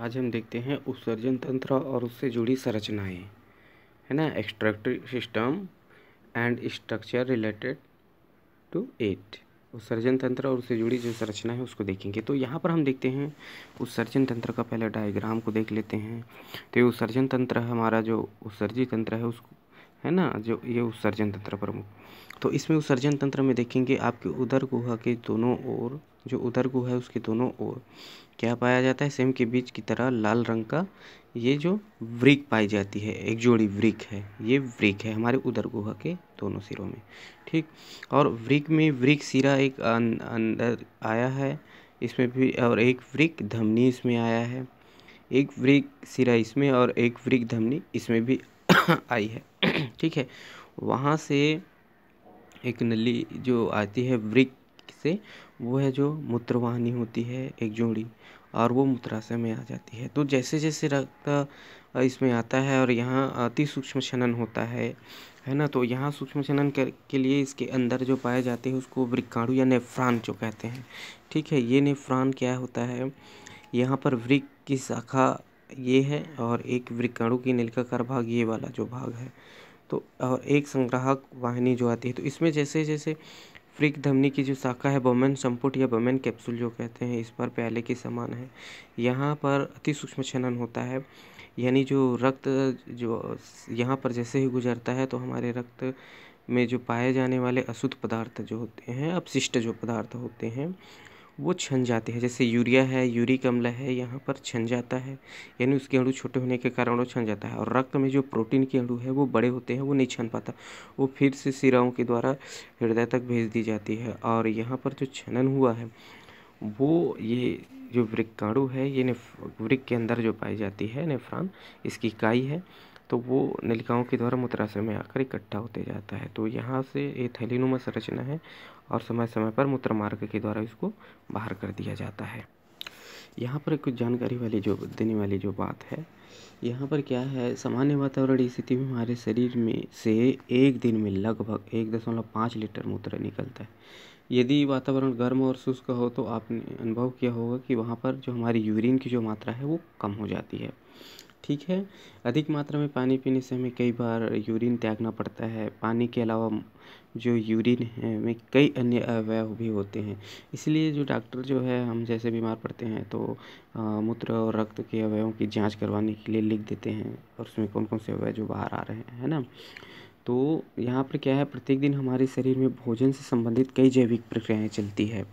आज हम देखते हैं उत्सर्जन तंत्र और उससे जुड़ी संरचनाएं है ना excretory system and structure related to it उत्सर्जन तंत्र और उससे जुड़ी जो संरचना है उसको देखेंगे तो यहाँ पर हम देखते हैं उत्सर्जन तंत्र का पहले डायग्राम को देख लेते हैं तो ये उत्सर्जन तंत्र है हमारा जो उत्सर्जी तंत्र है उसको है ना जो ये उत्सर्जन तंत्र प्रमुख तो इसमें उत्सर्जन तंत्र में देखेंगे आपके उदर गुहा के दोनों ओर जो उधर को है उसके दोनों ओर क्या पाया जाता है सेम के बीच की तरह लाल रंग का ये जो वृक पाई जाती है एक जोड़ी वृक है ये वृक है हमारे उदर गुहा के दोनों सिरों में ठीक और वृक में वृक सिरा एक अंदर आया है इसमें भी और एक वृक धमनी इसमें आया है एक वृक सिरा इसमें और एक वृक धमनी इसमें भी आई है ठीक है वहाँ से एक नली जो आती है वृक से वो है जो मूत्रवाहिनी होती है एक जोड़ी और वो मूत्राशय में आ जाती है तो जैसे जैसे रक्त इसमें आता है और यहाँ अति सूक्ष्म छनन होता है है ना तो यहाँ सूक्ष्म कर के लिए इसके अंदर जो पाए जाते हैं उसको वृक्काणु या नेफ्रान जो कहते हैं ठीक है ये नेफ्रान क्या होता है यहाँ पर वृक की शाखा ये है और एक वृक्काणु की नीलकाकार भाग ये वाला जो भाग है तो और एक संग्राहक वाहिनी जो आती है तो इसमें जैसे जैसे फ्रिक धमनी की जो शाखा है बोमेन संपुट या बोमेन कैप्सूल जो कहते हैं इस पर प्याले के समान है यहाँ पर अति सूक्ष्म छनन होता है यानी जो रक्त जो यहाँ पर जैसे ही गुजरता है तो हमारे रक्त में जो पाए जाने वाले अशुद्ध पदार्थ जो होते हैं अपशिष्ट जो पदार्थ होते हैं वो छन जाते हैं जैसे यूरिया है यूरिक अम्ल है यहाँ पर छन जाता है यानी उसके अणु छोटे होने के कारण वो छन जाता है और रक्त में जो प्रोटीन के अणु है वो बड़े होते हैं वो नहीं छन पाता वो फिर से सिराओं के द्वारा हृदय तक भेज दी जाती है और यहाँ पर जो छनन हुआ है वो ये जो वृक्काणु है ये वृक्क के अंदर जो पाई जाती है नेफ्रान इसकी इकाई है तो वो नलिकाओं के द्वारा मूत्राशय में आकर इकट्ठा होते जाता है तो यहाँ से ये थैलीनुमा संरचना है और समय समय पर मूत्र मार्ग के द्वारा इसको बाहर कर दिया जाता है यहाँ पर कुछ जानकारी वाली जो देने वाली जो बात है यहाँ पर क्या है सामान्य वातावरण स्थिति में हमारे शरीर में से एक दिन में लगभग एक दशमलव पाँच लीटर मूत्र निकलता है यदि वातावरण गर्म और शुष्क हो तो आपने अनुभव किया होगा कि वहाँ पर जो हमारी यूरिन की जो मात्रा है वो कम हो जाती है ठीक है अधिक मात्रा में पानी पीने से हमें कई बार यूरिन त्यागना पड़ता है पानी के अलावा जो यूरिन है में कई अन्य अवयव भी होते हैं इसलिए जो डॉक्टर जो है हम जैसे बीमार पड़ते हैं तो मूत्र और रक्त के अवयवों की जांच करवाने के लिए लिख देते हैं और उसमें कौन कौन से अवयव जो बाहर आ रहे हैं है ना तो यहाँ पर क्या है प्रत्येक दिन हमारे शरीर में भोजन से संबंधित कई जैविक प्रक्रियाएँ चलती है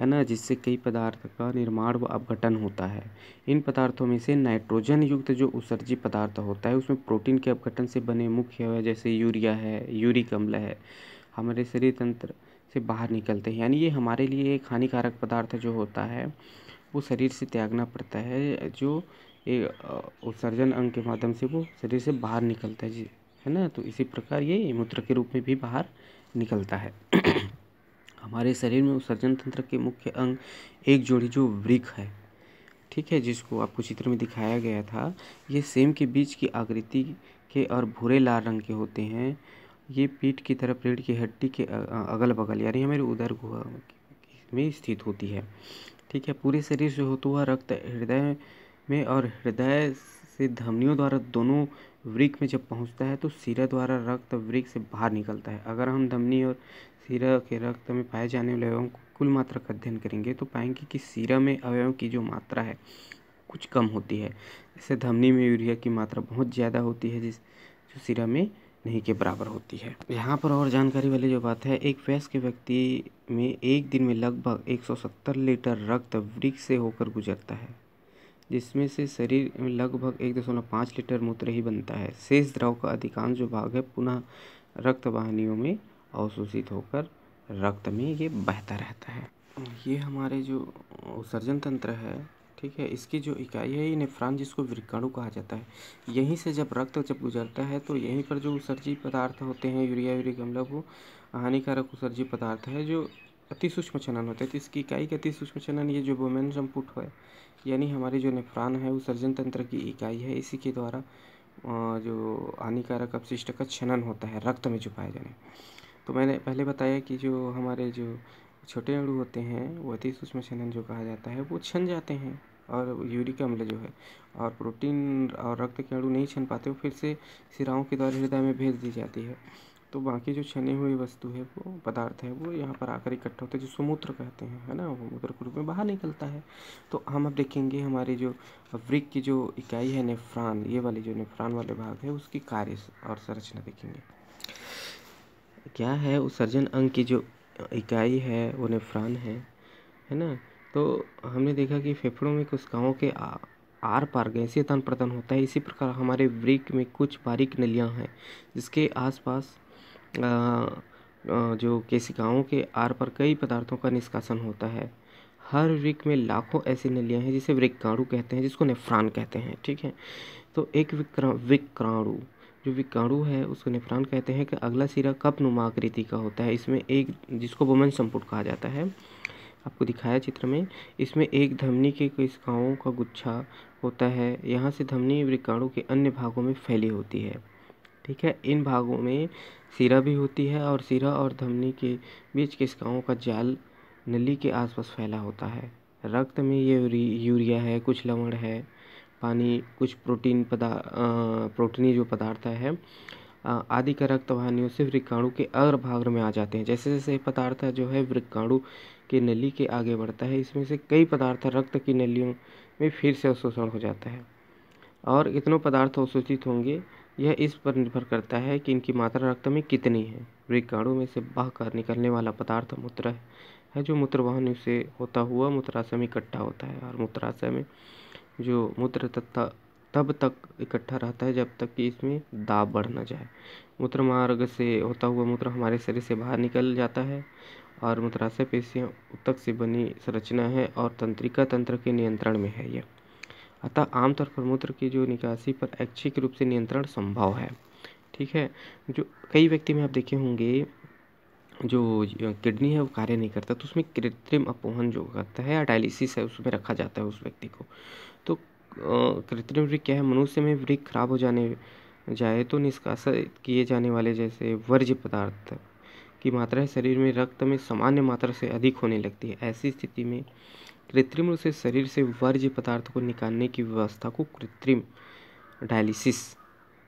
है ना जिससे कई पदार्थ का निर्माण व अपघटन होता है इन पदार्थों में से नाइट्रोजन युक्त जो उत्सर्जी पदार्थ होता है उसमें प्रोटीन के अपघटन से बने मुख्य जैसे यूरिया है यूरिक अम्ल है हमारे शरीर तंत्र से बाहर निकलते हैं यानी ये हमारे लिए एक हानिकारक पदार्थ जो होता है वो शरीर से त्यागना पड़ता है जो उत्सर्जन अंग के माध्यम से वो शरीर से बाहर निकलता है जी है ना तो इसी प्रकार ये मूत्र के रूप में भी बाहर निकलता है हमारे शरीर में उत्सर्जन तंत्र के मुख्य अंग एक जोड़ी जो वृक है ठीक है जिसको आपको चित्र में दिखाया गया था ये सेम के बीज की आकृति के और भूरे लाल रंग के होते हैं ये पीठ की तरफ रीढ़ की हड्डी के अगल बगल यानी हमारे उदर गुहा में स्थित होती है ठीक है पूरे शरीर से होता हुआ रक्त हृदय में और हृदय से धमनियों द्वारा दोनों वृक्ष में जब पहुँचता है तो सिरा द्वारा रक्त वृक्ष से बाहर निकलता है अगर हम धमनी और सिरा के रक्त में पाए जाने वाले अवयवों को कुल मात्रा का अध्ययन करेंगे तो पाएंगे कि सिरा में अवयवों की जो मात्रा है कुछ कम होती है जैसे धमनी में यूरिया की मात्रा बहुत ज़्यादा होती है जिस जो सिरा में नहीं के बराबर होती है यहाँ पर और जानकारी वाली जो बात है एक वयस्क व्यक्ति में एक दिन में लगभग 170 लीटर रक्त वृक्ष से होकर गुजरता है जिसमें से शरीर में लगभग एक दशमलव पाँच लीटर मूत्र ही बनता है शेष द्रव का अधिकांश जो भाग है पुनः रक्त वाहिनियों में अवशोषित होकर रक्त में ये बहता रहता है ये हमारे जो उत्सर्जन तंत्र है ठीक है इसकी जो इकाई है ये नेफ्रान जिसको वृकाणु कहा जाता है यहीं से जब रक्त जब गुजरता है तो यहीं पर जो उत्सर्जी पदार्थ होते हैं यूरिया यूरिक अम्ल वो हानिकारक उत्सर्जी पदार्थ है जो अति सूक्ष्म क्षणन होता है तो इसकी इकाई का अति सूक्ष्म क्षणन ये जो वोमेन संपुट है यानी हमारे जो नेफ्रान है वो सर्जन तंत्र की इकाई है इसी के द्वारा जो हानिकारक अपशिष्ट का छनन होता है रक्त में छुपाए जाने तो मैंने पहले बताया कि जो हमारे जो छोटे अणु होते हैं वो अति सूक्ष्म छनन जो कहा जाता है वो छन जाते हैं और यूरिक अम्ल जो है और प्रोटीन और रक्त के अणु नहीं छन पाते वो फिर से सिराओं के द्वारा हृदय में भेज दी जाती है तो बाकी जो छने हुए वस्तु है वो पदार्थ है वो यहाँ पर आकर इकट्ठा होते हैं जो मूत्र कहते हैं है ना वो मूत्र के रूप में बाहर निकलता है तो हम अब देखेंगे हमारे जो वृक की जो इकाई है नेफ्रान ये वाली जो नेफ्रान वाले भाग है उसकी कार्य और संरचना देखेंगे क्या है उत्सर्जन अंग की जो इकाई है वो नेफ्रान है है ना तो हमने देखा कि फेफड़ों में गाँव के आ, आर पार गैसीय तन प्रदान होता है इसी प्रकार हमारे वृक्क में कुछ बारीक नलियाँ हैं जिसके आसपास जो केशिकाओं के आर पर कई पदार्थों का निष्कासन होता है हर वृक में लाखों ऐसी नलियाँ हैं जिसे वृक्काणु कहते हैं जिसको नेफ्रान कहते हैं ठीक है तो एक विक्रा विक्राणु जो विकाणु है उसको नेफ्रान कहते हैं कि अगला सिरा कप नुमा आकृति का होता है इसमें एक जिसको वोमन संपुट कहा जाता है आपको दिखाया चित्र में इसमें एक धमनी के कोशिकाओं का गुच्छा होता है यहाँ से धमनी वृक्काणु के अन्य भागों में फैली होती है ठीक है इन भागों में सिरा भी होती है और सिरा और धमनी के बीच किसकाओं का जाल नली के आसपास फैला होता है रक्त में ये यूरिया है कुछ लवण है पानी कुछ प्रोटीन पदा प्रोटीनी जो पदार्थ है आदि का रक्त वाहनियों से वृक्काणु के अग्र भाग में आ जाते हैं जैसे जैसे पदार्थ जो है वृक्काणु के नली के आगे बढ़ता है इसमें से कई पदार्थ रक्त की नलियों में फिर से अवशोषण हो जाता है और इतनों पदार्थ अवशोषित होंगे यह इस पर निर्भर करता है कि इनकी मात्रा रक्त में कितनी है वृक्काणु में से बहकर निकलने वाला पदार्थ मूत्र है जो मूत्र वाहन से होता हुआ मूत्राशय में इकट्ठा होता है और मूत्राशय में जो मूत्र तथा तब तक इकट्ठा रहता है जब तक कि इसमें दाब बढ़ ना जाए मूत्र मार्ग से होता हुआ मूत्र हमारे शरीर से बाहर निकल जाता है और मूत्राशय पेशियाँ उत्तक से बनी संरचना है और तंत्रिका तंत्र के नियंत्रण में है यह अतः आमतौर पर मूत्र की जो निकासी पर ऐच्छिक रूप से नियंत्रण संभव है ठीक है जो कई व्यक्ति में आप देखे होंगे जो किडनी है वो कार्य नहीं करता तो उसमें कृत्रिम अपोहन जो करता है या डायलिसिस है उसमें रखा जाता है उस व्यक्ति को तो कृत्रिम वृक्ष क्या है मनुष्य में वृक्ष खराब हो जाने जाए तो निष्कासित किए जाने वाले जैसे वर्ज्य पदार्थ की मात्रा शरीर में रक्त में सामान्य मात्रा से अधिक होने लगती है ऐसी स्थिति में कृत्रिम रूप से शरीर से वर्ज्य पदार्थ को निकालने की व्यवस्था को कृत्रिम डायलिसिस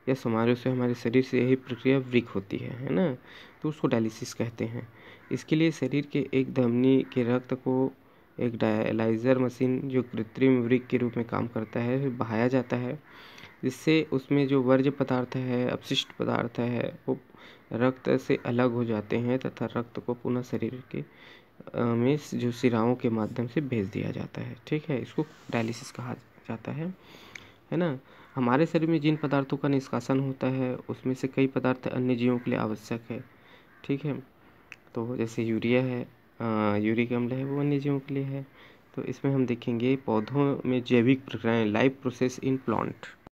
या समारोह से हमारे शरीर से यही प्रक्रिया वृक होती है है ना तो उसको डायलिसिस कहते हैं इसके लिए शरीर के एक धमनी के रक्त को एक डायलाइजर मशीन जो कृत्रिम वृक के रूप में काम करता है बहाया जाता है जिससे उसमें जो वर्ज्य पदार्थ है अपशिष्ट पदार्थ है वो रक्त से अलग हो जाते हैं तथा रक्त को पुनः शरीर के में जो सिराओं के माध्यम से भेज दिया जाता है ठीक है इसको डायलिसिस कहा जाता है है ना हमारे शरीर में जिन पदार्थों का निष्कासन होता है उसमें से कई पदार्थ अन्य जीवों के लिए आवश्यक है ठीक है तो जैसे यूरिया है यूरिक अम्ल है वो अन्य जीवों के लिए है तो इसमें हम देखेंगे पौधों में जैविक प्रक्रियाएँ लाइफ प्रोसेस इन प्लांट